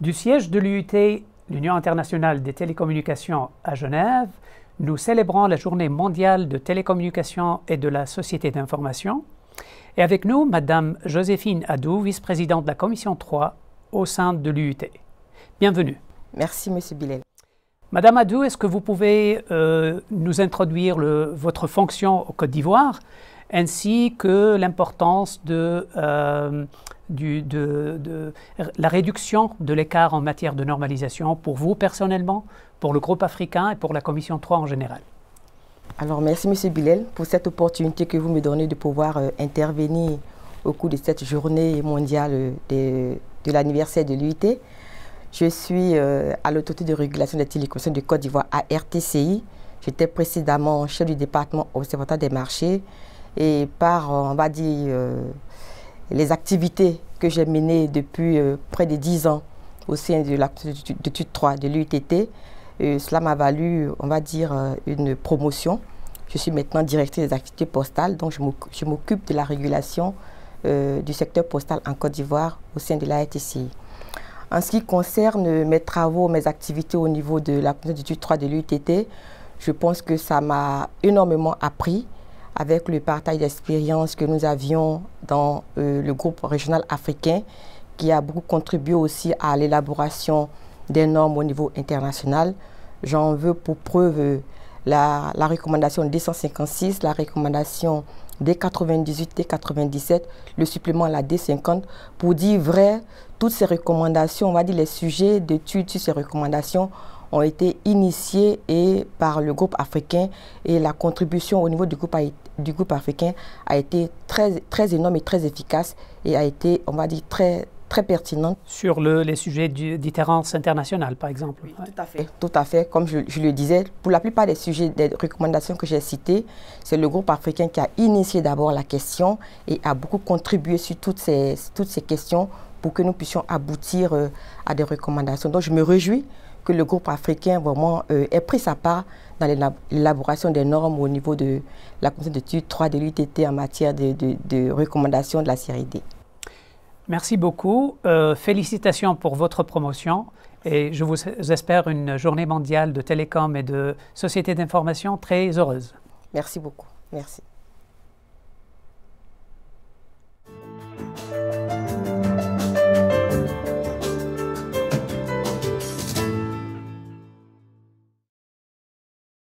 Du siège de l'UIT, l'Union internationale des télécommunications à Genève, nous célébrons la journée mondiale de télécommunications et de la société d'information. Et avec nous, Madame Joséphine Adou, vice-présidente de la Commission 3 au sein de l'UIT. Bienvenue. Merci, Monsieur Bilel. Madame Adou, est-ce que vous pouvez euh, nous introduire votre fonction au Côte d'Ivoire ainsi que l'importance euh, de, la réduction de l'écart en matière de normalisation pour vous personnellement, pour le groupe africain et pour la Commission 3 en général. Alors merci M. Bilel pour cette opportunité que vous me donnez de pouvoir euh, intervenir au cours de cette journée mondiale de, l'anniversaire de l'UIT. Je suis euh, à l'autorité de régulation des télécommunications de Côte d'Ivoire, ARTCI. J'étais précédemment chef du département observatoire des marchés et par, euh, on va dire, euh, les activités que j'ai menées depuis euh, près de 10 ans au sein de l'Institut 3 de l'UTT. cela m'a valu, on va dire, une promotion. Je suis maintenant directrice des activités postales, donc je m'occupe de la régulation du secteur postal en Côte d'Ivoire au sein de la En ce qui concerne mes travaux, mes activités au niveau de l'Institut 3 de l'UTT, je pense que ça m'a énormément appris avec le partage d'expérience que nous avions dans euh, le groupe régional africain, qui a beaucoup contribué aussi à l'élaboration des normes au niveau international. J'en veux pour preuve euh, la, la recommandation 156 la recommandation D98, D97, le supplément à la D50, pour dire vrai, toutes ces recommandations, on va dire les sujets d'études sur ces recommandations ont été initiés et par le groupe africain et la contribution au niveau du groupe, du groupe africain a été très, très énorme et très efficace et a été, on va dire, très, très pertinente. Sur le, les sujets d'itérance internationale, par exemple. Oui, tout à fait. Tout à fait. Comme je, je, le disais, pour la plupart des sujets, des recommandations que j'ai citées, c'est le groupe africain qui a initié d'abord la question et a beaucoup contribué sur toutes ces, toutes ces questions pour que nous puissions aboutir euh, à des recommandations. Donc je me réjouis que le groupe africain vraiment euh, ait pris sa part dans l'élaboration des normes au niveau de la commission 3 de l'UTT en matière de, recommandations de la série D. Merci beaucoup. Euh, félicitations pour votre promotion et je vous espère une journée mondiale de télécom et de sociétés d'information très heureuse. Merci beaucoup. Merci.